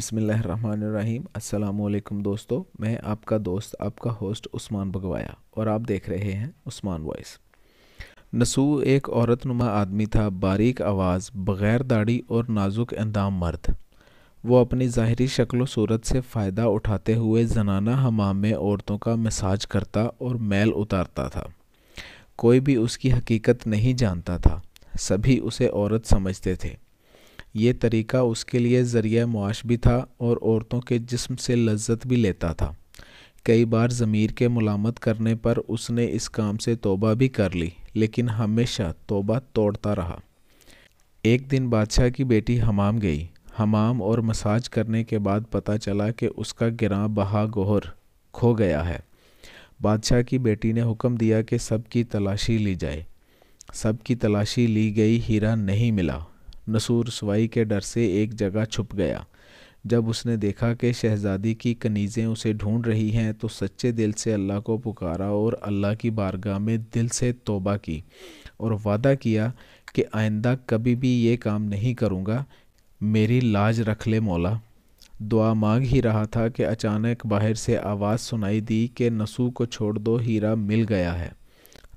बिसमीम् अल्लाम दोस्तों मैं आपका दोस्त आपका होस्ट उस्मान भगवाया और आप देख रहे हैं उस्मान वॉइस नसू एक औरत नुमा आदमी था बारीक आवाज़ बग़ैर दाढ़ी और नाजुक अंदाम मर्द वो अपनी ज़ाहरी शक्ल सूरत से फ़ायदा उठाते हुए जनाना हमाम में औरतों का मसाज करता और मैल उतारता था कोई भी उसकी हकीकत नहीं जानता था सभी उसे औरत समझते थे ये तरीका उसके लिए ज़रिया मुआश भी था और औरतों के जिस्म से लज्जत भी लेता था कई बार ज़मीर के मलामत करने पर उसने इस काम से तोबा भी कर ली लेकिन हमेशा तोबा तोड़ता रहा एक दिन बादशाह की बेटी हमाम गई हमाम और मसाज करने के बाद पता चला कि उसका गिरा बहा गोहर खो गया है बादशाह की बेटी ने हुक्म दिया कि सब की तलाशी ली जाए सब की तलाशी ली गई हीरा नहीं मिला नसूरसवाई के डर से एक जगह छुप गया जब उसने देखा कि शहज़ादी की कनीज़ें उसे ढूंढ रही हैं तो सच्चे दिल से अल्लाह को पुकारा और अल्लाह की बारगाह में दिल से तोबा की और वादा किया कि आइंदा कभी भी ये काम नहीं करूँगा मेरी लाज रख ले मौला दुआ मांग ही रहा था कि अचानक बाहर से आवाज़ सुनाई दी कि नसू को छोड़ दो हीरा मिल गया है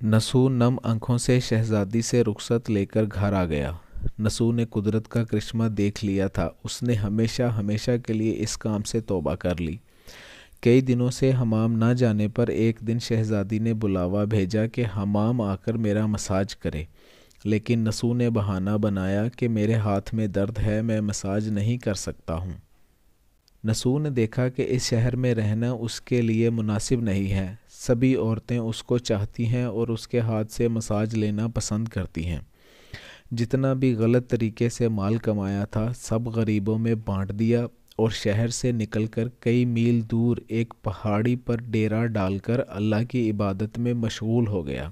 नसू नम आंखों से शहज़ादी से रुख्सत लेकर घर आ गया नसू ने कुदरत का करिश्मा देख लिया था उसने हमेशा हमेशा के लिए इस काम से तोबा कर ली कई दिनों से हमाम ना जाने पर एक दिन शहज़ादी ने बुलावा भेजा कि हमाम आकर मेरा मसाज करे लेकिन नसू ने बहाना बनाया कि मेरे हाथ में दर्द है मैं मसाज नहीं कर सकता हूँ नसू ने देखा कि इस शहर में रहना उसके लिए मुनासिब नहीं है सभी औरतें उसको चाहती हैं और उसके हाथ से मसाज लेना पसंद करती हैं जितना भी गलत तरीके से माल कमाया था सब गरीबों में बांट दिया और शहर से निकलकर कई मील दूर एक पहाड़ी पर डेरा डालकर अल्लाह की इबादत में मशगूल हो गया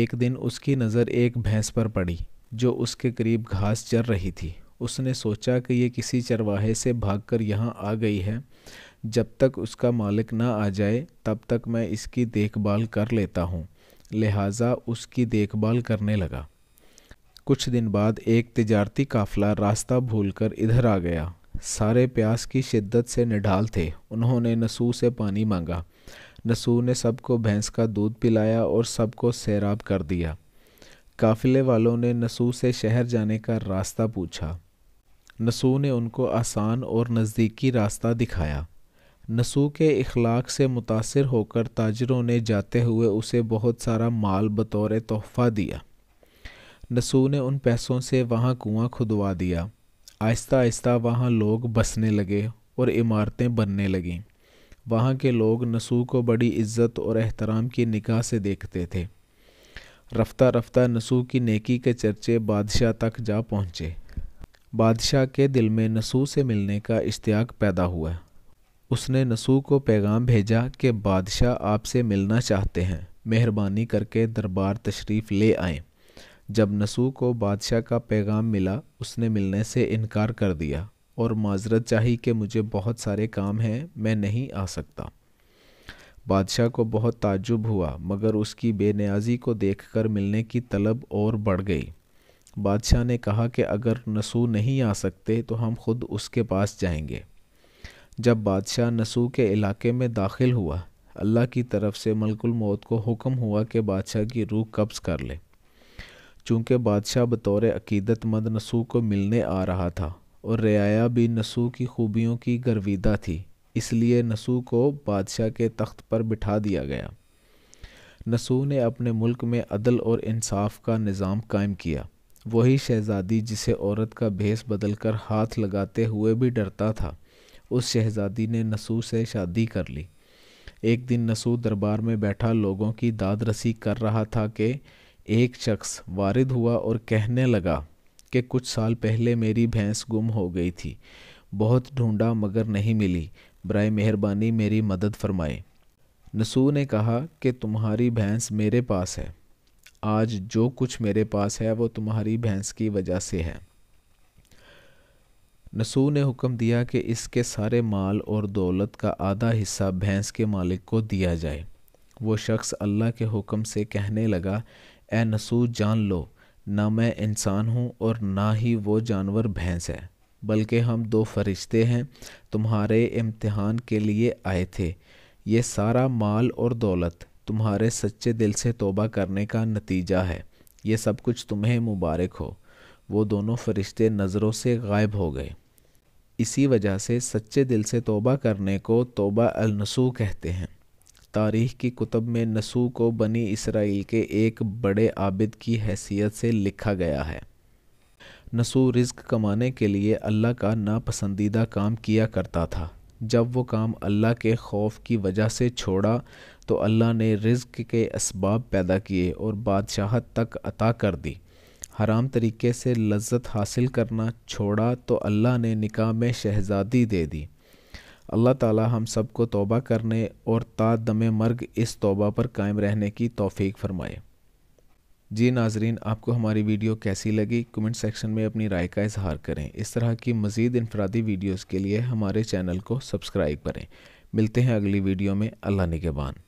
एक दिन उसकी नज़र एक भैंस पर पड़ी जो उसके करीब घास चर रही थी उसने सोचा कि ये किसी चरवाहे से भागकर यहाँ आ गई है जब तक उसका मालिक ना आ जाए तब तक मैं इसकी देखभाल कर लेता हूँ लिहाजा उसकी देखभाल करने लगा कुछ दिन बाद एक तजारती काफिला रास्ता भूलकर इधर आ गया सारे प्यास की शिद्दत से निढाल थे उन्होंने नसू से पानी मांगा नसू ने सबको भैंस का दूध पिलाया और सबको सैराब कर दिया काफिले वालों ने नसू से शहर जाने का रास्ता पूछा नसू ने उनको आसान और नज़दीकी रास्ता दिखाया नसू के इखलाक से मुतासर होकर ताजरों ने जाते हुए उसे बहुत सारा माल बतौर तोहफ़ा दिया नसू ने उन पैसों से वहाँ कुआं खुदवा दिया आहिस्ता आहिस्ता वहाँ लोग बसने लगे और इमारतें बनने लगीं वहाँ के लोग नसू को बड़ी इज्जत और एहतराम की निगाह से देखते थे रफ्ता रफ्ता नसू की नेकी के चर्चे बादशाह तक जा पहुँचे बादशाह के दिल में नसू से मिलने का इश्तियाक पैदा हुआ उसने नसू को पैगाम भेजा कि बादशाह आपसे मिलना चाहते हैं मेहरबानी करके दरबार तशरीफ़ ले आएं जब नसू को बादशाह का पैगाम मिला उसने मिलने से इनकार कर दिया और माजरत चाही कि मुझे बहुत सारे काम हैं मैं नहीं आ सकता बादशाह को बहुत ताजुब हुआ मगर उसकी बेनियाजी को देखकर मिलने की तलब और बढ़ गई बादशाह ने कहा कि अगर नसू नहीं आ सकते तो हम खुद उसके पास जाएंगे जब बादशाह नसू के इलाके में दाखिल हुआ अल्लाह की तरफ से मलकुल मौत को हुक्म हुआ कि बादशाह की रूह कब्ज़ कर ले चूँकि बादशाह बतौर अकीदतमंद नसू को मिलने आ रहा था और रियाया भी नसू की खूबियों की गर्विदा थी इसलिए नसू को बादशाह के तख्त पर बिठा दिया गया नसू ने अपने मुल्क में अदल और इंसाफ का निज़ाम कायम किया वही शहज़ादी जिसे औरत का भेस बदल कर हाथ लगाते हुए भी डरता था उस शहज़ादी ने नसू से शादी कर ली एक दिन नसू दरबार में बैठा लोगों की दाद रसी कर रहा था कि एक शख्स वारिद हुआ और कहने लगा कि कुछ साल पहले मेरी भैंस गुम हो गई थी बहुत ढूंढा मगर नहीं मिली बर मेहरबानी मेरी मदद फरमाए नसू ने कहा कि तुम्हारी भैंस मेरे पास है आज जो कुछ मेरे पास है वो तुम्हारी भैंस की वजह से है नसू ने हुक्म दिया कि इसके सारे माल और दौलत का आधा हिस्सा भैंस के मालिक को दिया जाए वो शख्स अल्लाह के हुक्म से कहने लगा ए नसू जान लो ना मैं इंसान हूँ और ना ही वो जानवर भैंस है बल्कि हम दो फरिश्ते हैं तुम्हारे इम्तिहान के लिए आए थे ये सारा माल और दौलत तुम्हारे सच्चे दिल से तोबा करने का नतीजा है ये सब कुछ तुम्हें मुबारक हो वो दोनों फरिश्ते नज़रों से गायब हो गए इसी वजह से सच्चे दिल से तोबा करने को तोबा अलनसू कहते हैं तारीख़ की कुतब में नसू को बनी इसराइल के एक बड़े आबिद की हैसियत से लिखा गया है नसू रिज्क कमाने के लिए अल्लाह का नापसंदीदा काम किया करता था जब वो काम अल्लाह के खौफ की वजह से छोड़ा तो अल्लाह ने रिज्क के इसबाब पैदा किए और बादशाहत तक अता कर दी हराम तरीके से लज्जत हासिल करना छोड़ा तो अल्लाह ने निकाह में शहज़ादी दे दी अल्लाह ताला हम सबको तौबा करने और दम मर्ग इस तौबा पर कायम रहने की तौफीक फ़रमाए जी नाजरीन आपको हमारी वीडियो कैसी लगी कमेंट सेक्शन में अपनी राय का इजहार करें इस तरह की मज़ीद इनफरादी वीडियोज़ के लिए हमारे चैनल को सब्सक्राइब करें मिलते हैं अगली वीडियो में अल्लाह निगेबान